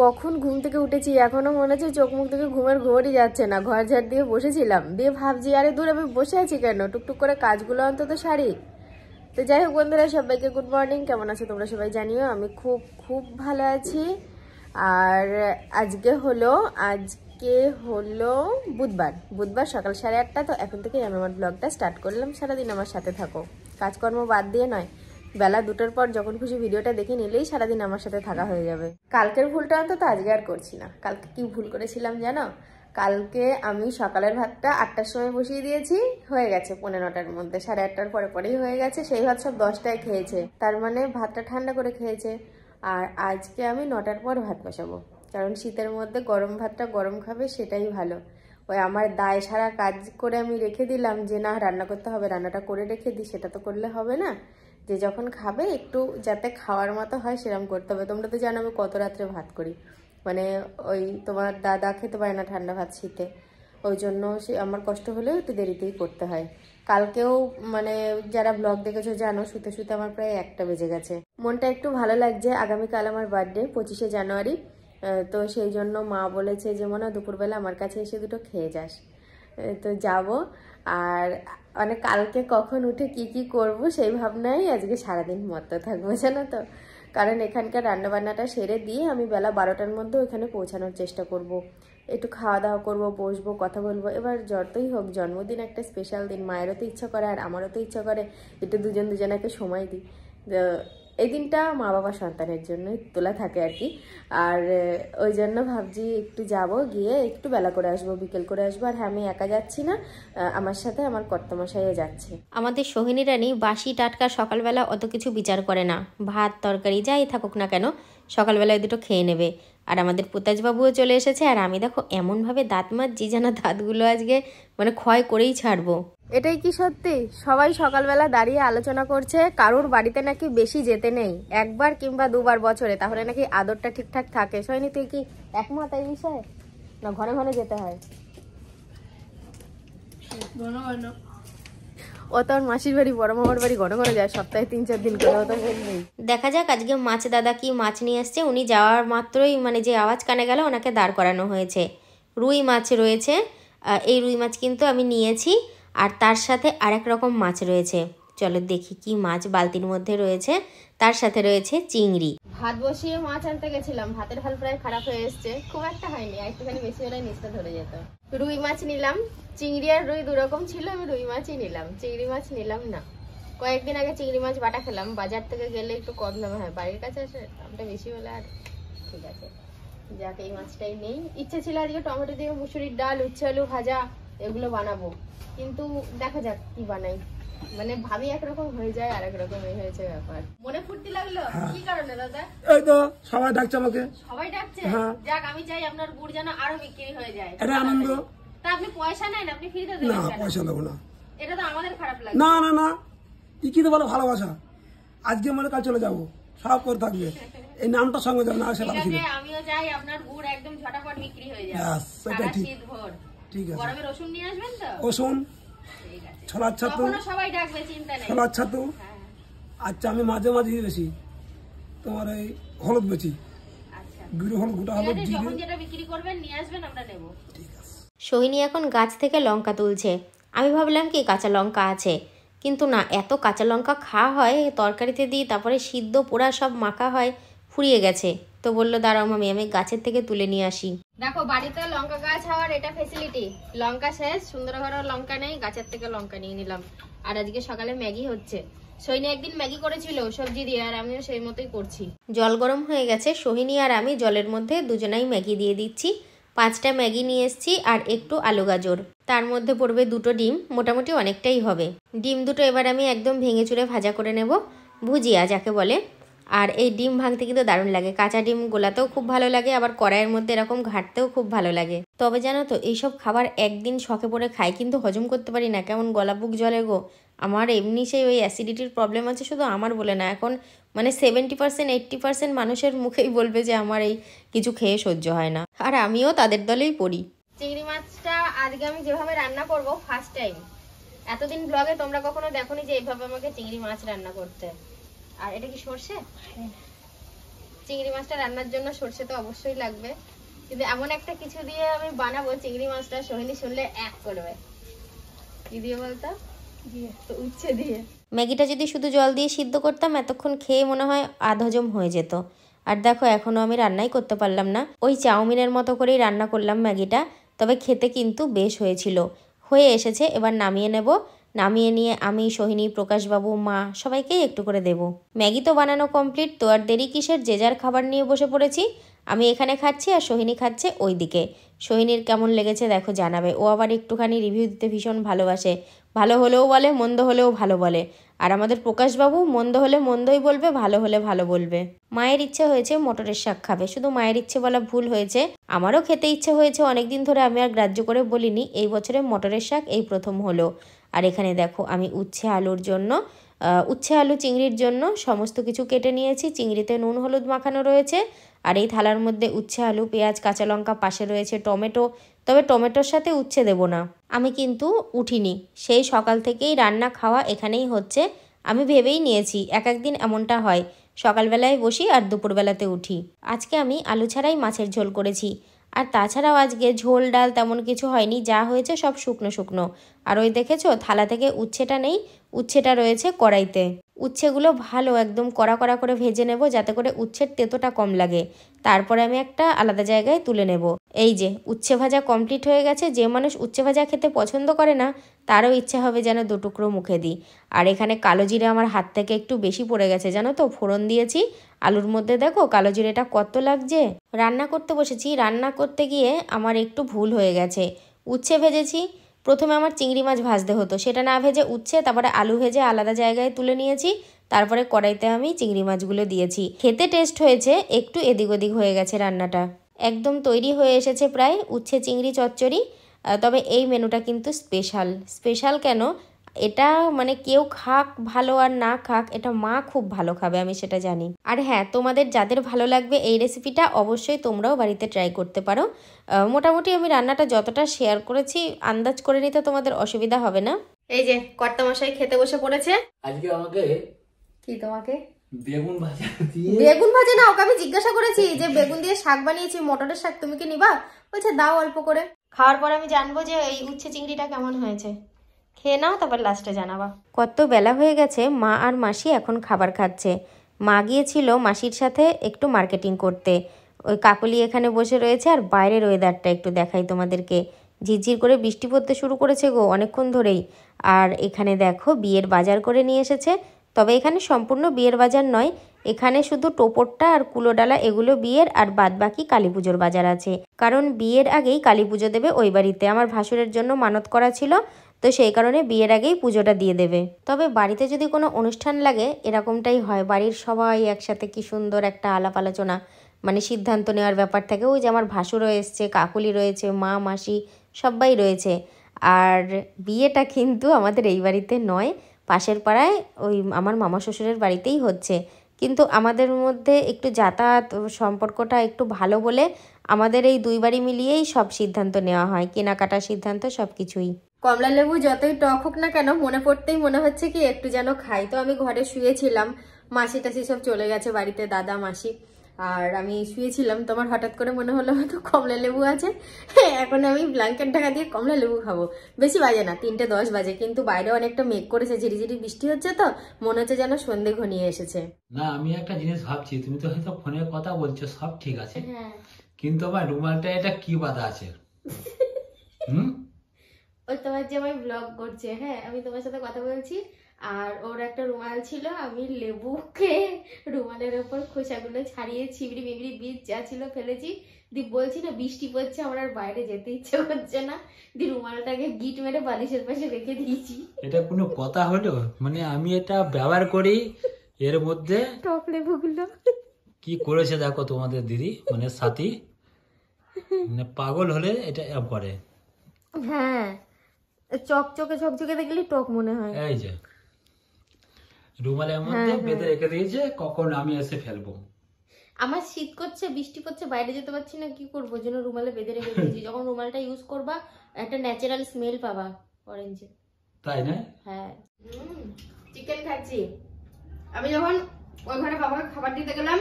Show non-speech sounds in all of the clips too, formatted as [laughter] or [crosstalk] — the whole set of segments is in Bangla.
কখন ঘুম থেকে উঠেছি এখনও মনে হচ্ছে চোখ মুখ থেকে ঘুমের ঘোরই যাচ্ছে না ঘর ঝাড় দিয়ে বসেছিলাম দিয়ে ভাবছি আরে দূর আমি বসে আছি কেন টুকটুক করে কাজগুলো অন্তত সারি তো যাই হোক বন্ধুরা সবাইকে গুড মর্নিং কেমন আছো তোমরা সবাই জানিও আমি খুব খুব ভালো আছি আর আজকে হলো আজকে হলো বুধবার বুধবার সকাল সাড়ে আটটা তো এখন থেকেই আমি আমার ব্লগটা স্টার্ট করলাম সারাদিন আমার সাথে থাকো কাজকর্ম বাদ দিয়ে নয় বেলা দুটোর পর যখন খুশি ভিডিওটা দেখে নিলেই সারাদিন আমার সাথে থাকা হয়ে যাবে কালকের ভুলটা অন্তত আজকে আর করছি না কালকে কি ভুল করেছিলাম জানো কালকে আমি সকালের ভাতটা আটটার সময় বসিয়ে দিয়েছি হয়ে গেছে পনেরো নটার মধ্যে সাড়ে আটটার পরে পরেই হয়ে গেছে সেই ভাত সব দশটায় খেয়েছে তার মানে ভাতটা ঠান্ডা করে খেয়েছে আর আজকে আমি নটার পর ভাত বসাবো কারণ শীতের মধ্যে গরম ভাতটা গরম খাবে সেটাই ভালো ওই আমার দায় সারা কাজ করে আমি রেখে দিলাম যে না রান্না করতে হবে রান্নাটা করে রেখে দিই সেটা তো করলে হবে না যে যখন খাবে একটু যাতে খাওয়ার মতো হয় সেরকম করতে হবে তোমরা তো জানো আমি কত রাত্রে ভাত করি মানে ওই তোমার দাদা খেতে পারে না ঠান্ডা ভাত শীতে ওই জন্য সে আমার কষ্ট হলেও একটু দেরিতেই করতে হয় কালকেও মানে যারা ব্লগ দেখেছো জানো শুতে শুতে আমার প্রায় একটা বেজে গেছে মনটা একটু ভালো লাগছে আগামীকাল আমার বার্থডে পঁচিশে জানুয়ারি তো সেই জন্য মা বলেছে যে মনে দুপুরবেলা আমার কাছে এসে দুটো খেয়ে যাস তো যাব আর মানে কালকে কখন উঠে কি কি করব সেই ভাবনাই আজকে সারাদিন মত থাকবো জানো তো কারণ এখানকার রান্নাবান্নাটা সেরে দিয়ে আমি বেলা বারোটার মধ্যে ওখানে পৌঁছানোর চেষ্টা করব। একটু খাওয়া দাওয়া করবো বসবো কথা বলবো এবার যতই হোক জন্মদিন একটা স্পেশাল দিন মায়েরও তো ইচ্ছা করে আর আমারও তো ইচ্ছা করে একটু দুজন দুজনাকে সময় দিই এই দিনটা মা বাবা সন্তানের জন্য তোলা থাকে আর কি আর ওই জন্য ভাবছি একটু যাব গিয়ে একটু বেলা করে আসবো বিকেল করে আসবো আর হ্যাঁ আমি একা যাচ্ছি না আমার সাথে আমার কর্তামশাইও যাচ্ছে আমাদের সোহিনী রানী বাসি টাটকা সকালবেলা অত কিছু বিচার করে না ভাত তরকারি যাই থাকুক না কেন সকালবেলায় দুটো খেয়ে নেবে আর আমাদের পোতাজবাবুও চলে এসেছে আর আমি দেখো এমনভাবে দাঁত মারছি যেন দাঁতগুলো আজকে মানে ক্ষয় করেই ছাড়বো এটাই কি সত্যি সবাই সকালবেলা দাঁড়িয়ে আলোচনা করছে কারোর বাড়িতে নাকি বেশি যেতে নেই একবার কিংবা দুবার বছরে তাহলে নাকি আদরটা ঠিকঠাক থাকে সৈনি তুই কি একমত এই বিষয়ে না ঘরে ঘরে যেতে হয় ও মাসির বাড়ি বড় মামার বাড়ি ঘন ঘন যায় সপ্তাহে তিন চার দিন করে তো দেখা যাক আজকে মাছ দাদা কি মাছ নিয়ে আসছে উনি যাওয়ার মাত্রই মানে যে আওয়াজ কানে গেল ওনাকে দাঁড় করানো হয়েছে রুই মাছ রয়েছে এই রুই মাছ কিন্তু আমি নিয়েছি আর তার সাথে আরেক রকম মাছ রয়েছে চলো দেখি কি মাছ বালতির মধ্যে রয়েছে তার সাথে রয়েছে চিংড়ি ভাত বসিয়ে মাছ আনতে গেছিলাম ভাতের হাল প্রায় খারাপ হয়ে এসছে খুব একটা হয়নি একটুখানি বেশি হলে নিচটা ধরে যেত রুই মাছ নিলাম চিংড়ি আর রুই দুরকম ছিল আমি রুই মাছই নিলাম চিংড়ি মাছ নিলাম না কয়েকদিন আগে চিংড়ি মাছ বাটা খেলাম বাজার থেকে গেলে একটু কম দামে হয় বাড়ির কাছে আসে দামটা বেশি হলে আর ঠিক আছে যাক এই মাছটাই নেই ইচ্ছে ছিল আজকে টমেটো দিয়ে মুসুরির ডাল উচ্ছে আলু ভাজা এগুলো বানাবো কিন্তু দেখা যাক কি বানাই মানে মনে হ্যাঁ। হ্যাঁ। ভালোবাসা আজকে মানে কাল চলে যাবো সব করে থাকবে এই নামটা সঙ্গে যাবো না সেটা আমিও চাই আপনার গুড় একদম বিক্রি হয়ে ঠিক আছে গরমে রসুন নিয়ে আসবেন তো রসুন ছোলার হ্যাঁ। আচ্ছা আমি মাঝে মাঝে বেশি তোমার এই হলুদ আচ্ছা। বেশি সোহিনী এখন গাছ থেকে লঙ্কা তুলছে আমি ভাবলাম কি কাঁচা লঙ্কা আছে কিন্তু না এত কাঁচা লঙ্কা খাওয়া হয় তরকারিতে দিই তারপরে সিদ্ধ পোড়া সব মাখা হয় ফুরিয়ে গেছে তো বললো দাঁড়াও মামি আমি গাছের থেকে তুলে নিয়ে আসি দেখো বাড়িতে লঙ্কা গাছ হওয়ার এটা ফেসিলিটি লঙ্কা শেষ ঘর লঙ্কা নেই গাছের থেকে লঙ্কা নিয়ে নিলাম আর আজকে সকালে ম্যাগি হচ্ছে সৈনী একদিন ম্যাগি করেছিল সবজি দিয়ে আর আমিও সেই মতোই করছি জল গরম হয়ে গেছে সোহিনী আর আমি জলের মধ্যে দুজনাই ম্যাগি দিয়ে দিচ্ছি পাঁচটা ম্যাগি নিয়ে এসেছি আর একটু আলু গাজর তার মধ্যে পড়বে দুটো ডিম মোটামুটি অনেকটাই হবে ডিম দুটো এবার আমি একদম ভেঙে চুড়ে ভাজা করে নেব ভুজিয়া যাকে বলে আর এই ডিম ভাঙতে কিন্তু দারুণ লাগে কাঁচা ডিম গোলাতেও খুব ভালো লাগে আবার কড়াইয়ের মধ্যে এরকম ঘাটতেও খুব ভালো লাগে তবে জানো তো এইসব খাবার একদিন শখে পড়ে খাই কিন্তু হজম করতে পারি না কেমন গলা বুক জলে গো আমার এমনি সেই ওই অ্যাসিডিটির প্রবলেম আছে শুধু আমার বলে না এখন মানে সেভেন্টি পার্সেন্ট এইট্টি পার্সেন্ট মানুষের মুখেই বলবে যে আমার এই কিছু খেয়ে সহ্য হয় না আর আমিও তাদের দলেই পড়ি চিংড়ি মাছটা আজকে আমি যেভাবে রান্না করব ফার্স্ট টাইম এতদিন ব্লগে তোমরা কখনো দেখো যে এইভাবে আমাকে চিংড়ি মাছ রান্না করতে আর এটা কি সর্ষে চিংড়ি মাছটা রান্নার জন্য সর্ষে তো অবশ্যই লাগবে কিন্তু এমন একটা কিছু দিয়ে আমি বানাবো চিংড়ি মাছটা সোহিনী শুনলে এক করবে কি দিয়ে বলতো ম্যাগিটা যদি শুধু জল দিয়ে সিদ্ধ করতাম এতক্ষণ খেয়ে মনে হয় আধজম হয়ে যেত আর দেখো এখনও আমি রান্নাই করতে পারলাম না ওই চাউমিনের মতো করেই রান্না করলাম ম্যাগিটা তবে খেতে কিন্তু বেশ হয়েছিল হয়ে এসেছে এবার নামিয়ে নেব নামিয়ে নিয়ে আমি সোহিনী প্রকাশবাবু মা সবাইকেই একটু করে দেব ম্যাগি তো বানানো কমপ্লিট তো আর দেরি কিসের যে যার খাবার নিয়ে বসে পড়েছি আমি এখানে খাচ্ছি আর সোহিনী খাচ্ছে ওই দিকে সোহিনীর কেমন লেগেছে দেখো জানাবে ও আবার একটুখানি রিভিউ দিতে ভীষণ ভালোবাসে ভালো হলেও বলে মন্দ হলেও ভালো বলে আর আমাদের প্রকাশবাবু মন্দ হলে মন্দই বলবে ভালো হলে ভালো বলবে মায়ের ইচ্ছে হয়েছে মটরের শাক খাবে শুধু মায়ের ইচ্ছে বলা ভুল হয়েছে আমারও খেতে ইচ্ছে হয়েছে অনেকদিন ধরে আমি আর গ্রাহ্য করে বলিনি এই বছরে মটরের শাক এই প্রথম হলো আর এখানে দেখো আমি উচ্ছে আলুর জন্য উচ্ছে আলু চিংড়ির জন্য সমস্ত কিছু কেটে নিয়েছি চিংড়িতে নুন হলুদ মাখানো রয়েছে আর এই থালার মধ্যে উচ্ছে আলু পেঁয়াজ কাঁচা লঙ্কা পাশে রয়েছে টমেটো তবে টমেটোর সাথে উচ্ছে দেব না আমি কিন্তু উঠিনি সেই সকাল থেকেই রান্না খাওয়া এখানেই হচ্ছে আমি ভেবেই নিয়েছি এক একদিন এমনটা হয় সকালবেলায় বসি আর দুপুরবেলাতে উঠি আজকে আমি আলু ছাড়াই মাছের ঝোল করেছি আর তাছাড়াও আজকে ঝোল ডাল তেমন কিছু হয়নি যা হয়েছে সব শুকনো শুকনো আর ওই দেখেছো থালা থেকে উচ্ছেটা নেই উচ্ছেটা রয়েছে কড়াইতে উচ্ছেগুলো ভালো একদম কড়া কড়া করে ভেজে নেব যাতে করে উচ্ছের তেতোটা কম লাগে তারপরে আমি একটা আলাদা জায়গায় তুলে নেব এই যে উচ্ছে ভাজা কমপ্লিট হয়ে গেছে যে মানুষ উচ্ছে ভাজা খেতে পছন্দ করে না তারও ইচ্ছে হবে যেন দুটুকরো মুখে দিই আর এখানে কালো জিরে আমার হাত থেকে একটু বেশি পড়ে গেছে জানো তো ফোড়ন দিয়েছি আলুর মধ্যে দেখো কালো জিরেটা কত লাগছে রান্না করতে বসেছি রান্না করতে গিয়ে আমার একটু ভুল হয়ে গেছে উচ্ছে ভেজেছি প্রথমে আমার চিংড়ি মাছ ভাজতে হতো সেটা না ভেজে উচ্ছে তারপরে আলু ভেজে আলাদা জায়গায় তুলে নিয়েছি তারপরে কড়াইতে আমি চিংড়ি মাছগুলো দিয়েছি খেতে টেস্ট হয়েছে একটু এদিক ওদিক হয়ে গেছে রান্নাটা একদম তৈরি হয়ে এসেছে প্রায় উচ্ছে চিংড়ি চচ্চড়ি তবে এই মেনুটা কিন্তু স্পেশাল স্পেশাল কেন এটা মানে কেউ খাক ভালো আর না খাক এটা মা খুব ভালো খাবে আমি সেটা জানি আর হ্যাঁ তোমাদের যাদের ভালো লাগবে এই রেসিপিটা অবশ্যই তোমরাও বাড়িতে ট্রাই করতে পারো মোটামুটি আমি রান্নাটা যতটা শেয়ার করেছি আন্দাজ করে নিতে তোমাদের অসুবিধা হবে না এই যে কর্তা মশাই খেতে বসে পড়েছে আজকে আমাকে কি তোমাকে বেগুন ভাজা না ওকে আমি জিজ্ঞাসা করেছি যে বেগুন দিয়ে শাক বানিয়েছি মটরের শাক তুমি কি নিবা বলছে দাও অল্প করে খাওয়ার পর আমি জানবো যে এই উচ্ছে চিংড়িটা কেমন হয়েছে খেয়ে নাও তারপর লাস্টে জানাবা কত বেলা হয়ে গেছে মা আর মাসি এখন খাবার খাচ্ছে মা গিয়েছিল মাসির সাথে একটু মার্কেটিং করতে ওই কাকলি এখানে বসে রয়েছে আর বাইরের ওয়েদারটা একটু দেখাই তোমাদেরকে ঝিরঝির করে বৃষ্টি পড়তে শুরু করেছে গো অনেকক্ষণ ধরেই আর এখানে দেখো বিয়ের বাজার করে নিয়ে এসেছে তবে এখানে সম্পূর্ণ বিয়ের বাজার নয় এখানে শুধু টোপরটা আর কুলোডালা এগুলো বিয়ের আর বাদবাকি কালী পুজোর বাজার আছে কারণ বিয়ের আগেই কালী পুজো দেবে ওই বাড়িতে আমার ভাসুরের জন্য মানত করা ছিল তো সেই কারণে বিয়ের আগেই পুজোটা দিয়ে দেবে তবে বাড়িতে যদি কোনো অনুষ্ঠান লাগে এরকমটাই হয় বাড়ির সবাই একসাথে কি সুন্দর একটা আলাপ আলোচনা মানে সিদ্ধান্ত নেওয়ার ব্যাপার থাকে ওই যে আমার ভাসুরও এসছে কাকুলি রয়েছে মা মাসি সবাই রয়েছে আর বিয়েটা কিন্তু আমাদের এই বাড়িতে নয় পাশের পাড়ায় ওই আমার মামা শ্বশুরের বাড়িতেই হচ্ছে কিন্তু আমাদের মধ্যে একটু যাতায়াত সম্পর্কটা একটু ভালো বলে আমাদের এই দুই বাড়ি মিলিয়েই সব সিদ্ধান্ত নেওয়া হয় কেনাকাটার সিদ্ধান্ত সব কিছুই কমলা লেবু যতই টক হোক না কেন মনে পড়তেই মনে হচ্ছে কি একটু যেন খাই তো আমি ঘরে শুয়েছিলাম মাসি টাসি সব চলে গেছে বাড়িতে দাদা মাসি আর আমি শুয়েছিলাম তোমার হঠাৎ করে মনে হলো হয়তো কমলা লেবু আছে হ্যাঁ, এখন আমি ব্ল্যাঙ্কেট ঢাকা দিয়ে কমলা লেবু খাবো বেশি বাজে না তিনটে দশ বাজে কিন্তু বাইরে অনেকটা মেঘ করেছে ঝিরিঝিরি বৃষ্টি হচ্ছে তো মনে হচ্ছে যেন সন্ধে ঘনিয়ে এসেছে না আমি একটা জিনিস ভাবছি তুমি তো হয়তো ফোনে কথা বলছো সব ঠিক আছে হ্যাঁ। কিন্তু আমার রুমালটা এটা কি বাধা আছে [laughs] হুম ওই তোমার যে আমার ব্লগ করছে হ্যাঁ আমি তোমার সাথে কথা বলছি আর ওর একটা রুমাল ছিল আমি লেবুকে রুমালের ওপর খোসাগুলো ছাড়িয়ে ছিবড়ি বিবড়ি বীজ যা ছিল ফেলেছি দি বলছি না বৃষ্টি পড়ছে আমার আর বাইরে যেতে ইচ্ছে করছে না দি রুমালটাকে গিট মেরে বালিশের পাশে রেখে দিয়েছি এটা কোনো কথা হলো মানে আমি এটা ব্যবহার করি এর মধ্যে টপ লেবুগুলো কি করেছে দেখো তোমাদের দিদি মানে সাথী মানে পাগল হলে এটা করে হ্যাঁ চকচকে চকচকে দেখলি টক মনে হয় এই যে রুমালের মধ্যে হ্যাঁ, হ্যাঁ। বেঁধে রেখে দিয়েছে কখন আমি এসে ফেলবো আমার শীত করছে বৃষ্টি করছে বাইরে যেতে পারছি না কি করবো যেন রুমালে বেঁধে রেখে [laughs] দিয়েছি যখন রুমালটা ইউজ করবা একটা ন্যাচারাল স্মেল পাবা অরেঞ্জের তাই না হ্যাঁ চিকেন খাচ্ছি আমি যখন ওই ঘরে বাবাকে খাবার দিতে গেলাম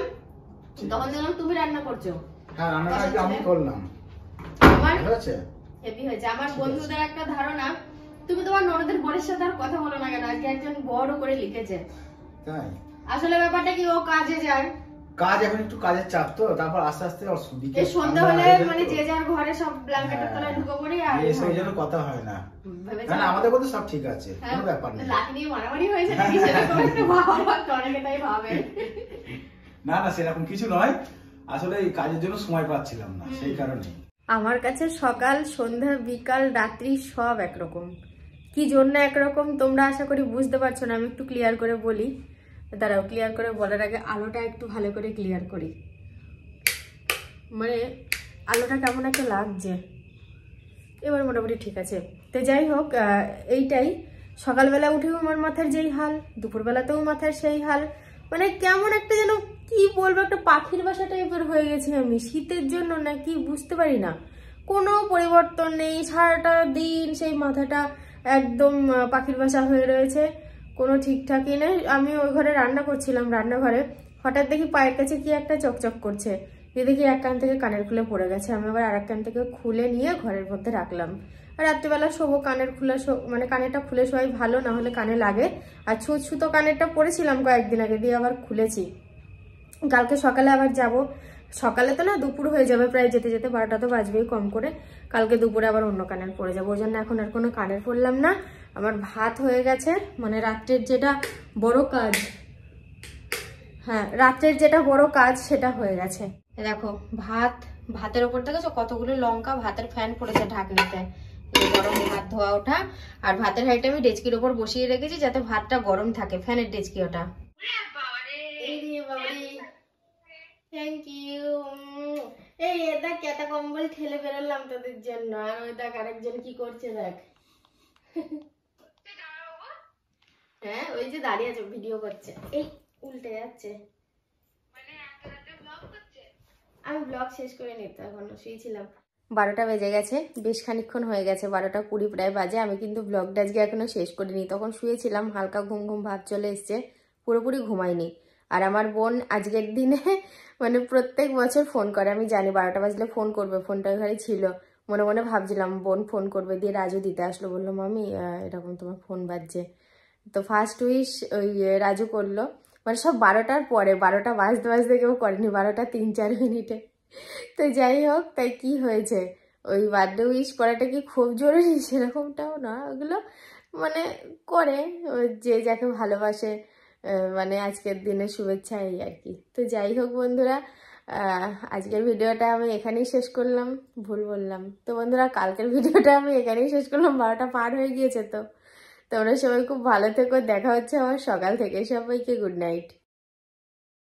তখন দেখলাম তুমি রান্না করছো হ্যাঁ রান্না আমি করলাম আমার হয়েছে হেভি হয়েছে আমার বন্ধুদের একটা ধারণা তুমি তোমার ননদের বরের সাথে আর কথা বলো না কেন আজকে একজন বড় করে লিখেছে তাই আসলে ব্যাপারটা কি ও কাজে যায় কাজ এখন একটু কাজের চাপ তো তারপর আস্তে আস্তে অসুবিধা এই হলে মানে যে যার ঘরে সব ব্ল্যাঙ্কেটের তলায় পড়ি আর এই কথা হয় না আমাদের মধ্যে সব ঠিক আছে হ্যাঁ, কোনো ব্যাপার না নিয়ে মারামারি হয়েছে নাকি হ্যাঁ। সেরকম একটু ভাবে না না সেরকম কিছু নয় আসলে এই কাজের জন্য সময় পাচ্ছিলাম না সেই কারণেই আমার কাছে সকাল সন্ধ্যা বিকাল রাত্রি সব একরকম কি জন্য একরকম তোমরা আশা করি বুঝতে পারছো না আমি একটু ক্লিয়ার করে বলি দাঁড়াও ক্লিয়ার করে বলার আগে আলোটা একটু ভালো করে ক্লিয়ার করি মানে আলোটা কেমন একটা লাগছে এবার মোটামুটি ঠিক আছে তো যাই হোক এইটাই সকালবেলা উঠেও আমার মাথার যেই হাল দুপুরবেলাতেও মাথার সেই হাল মানে কেমন একটা যেন কি বলবো একটা পাখির বাসা টাইপের হয়ে গেছি আমি শীতের জন্য নাকি বুঝতে পারি না কোনো পরিবর্তন নেই সারাটা দিন সেই মাথাটা একদম পাখির বাসা হয়ে রয়েছে কোনো ঠিকঠাকই নেই আমি ওই ঘরে রান্না করছিলাম রান্নাঘরে হঠাৎ দেখি পায়ের কাছে কি একটা চকচক করছে যে দেখি এক কান থেকে কানের খুলে পড়ে গেছে আমি আবার আর এক কান থেকে খুলে নিয়ে ঘরের মধ্যে রাখলাম আর রাত্রিবেলা শোবো কানের খুলে মানে কানেরটা খুলে সবাই ভালো না হলে কানে লাগে আর ছুঁচু তো কানেরটা পড়েছিলাম কয়েকদিন আগে দিয়ে আবার খুলেছি কালকে সকালে আবার যাব সকালে তো না দুপুর হয়ে যাবে প্রায় যেতে যেতে বারোটা তো বাজবেই কম করে কালকে দুপুরে আবার অন্য কানের পরে যাবো ওই জন্য এখন আর কোনো কানের পরলাম না আমার ভাত হয়ে গেছে মানে রাত্রের যেটা বড় কাজ হ্যাঁ রাত্রের যেটা বড় কাজ সেটা হয়ে গেছে দেখো ভাত ভাতের ওপর দেখেছো কতগুলো লঙ্কা ভাতের ফ্যান পড়েছে ঢাকনিতে গরম ভাত ধোয়া ওঠা আর ভাতের হাইটে আমি ডেচকির ওপর বসিয়ে রেখেছি যাতে ভাতটা গরম থাকে ফ্যানের ডেচকি ওটা থ্যাংক ইউ এই এটা কেটা কম্বল ঠেলে বেরোলাম তাদের জন্য আর ওই দেখ আরেকজন কি করছে দেখ হ্যাঁ ওই যে দাঁড়িয়ে আছে ভিডিও করছে এই উল্টে যাচ্ছে আমি ব্লগ শেষ করে নিত এখন শুয়েছিলাম বারোটা বেজে গেছে বেশ খানিক্ষণ হয়ে গেছে বারোটা কুড়ি প্রায় বাজে আমি কিন্তু ব্লগটা আজকে এখনও শেষ করিনি তখন শুয়েছিলাম হালকা ঘুম ঘুম ভাব চলে এসছে পুরোপুরি ঘুমাইনি আর আমার বোন আজকের দিনে মানে প্রত্যেক বছর ফোন করে আমি জানি বারোটা বাজলে ফোন করবে ফোনটা ঘরে ছিল মনে মনে ভাবছিলাম বোন ফোন করবে দিয়ে রাজু দিতে আসলো বললো মামি এরকম তোমার ফোন বাজছে তো ফার্স্ট উইশ ওই রাজু করলো মানে সব বারোটার পরে বারোটা বাজতে বাজতে কেউ করেনি বারোটা তিন চার মিনিটে তো যাই হোক তাই কি হয়েছে ওই বার্থডে উইশ করাটা কি খুব জরুরি সেরকমটাও না ওগুলো মানে করে যে যাকে ভালোবাসে মানে আজকের দিনের শুভেচ্ছা এই আর কি তো যাই হোক বন্ধুরা আজকের ভিডিওটা আমি এখানেই শেষ করলাম ভুল বললাম তো বন্ধুরা কালকের ভিডিওটা আমি এখানেই শেষ করলাম বারোটা পার হয়ে গিয়েছে তো তোমরা সবাই খুব ভালো থেকো দেখা হচ্ছে আমার সকাল থেকে সবাইকে গুড নাইট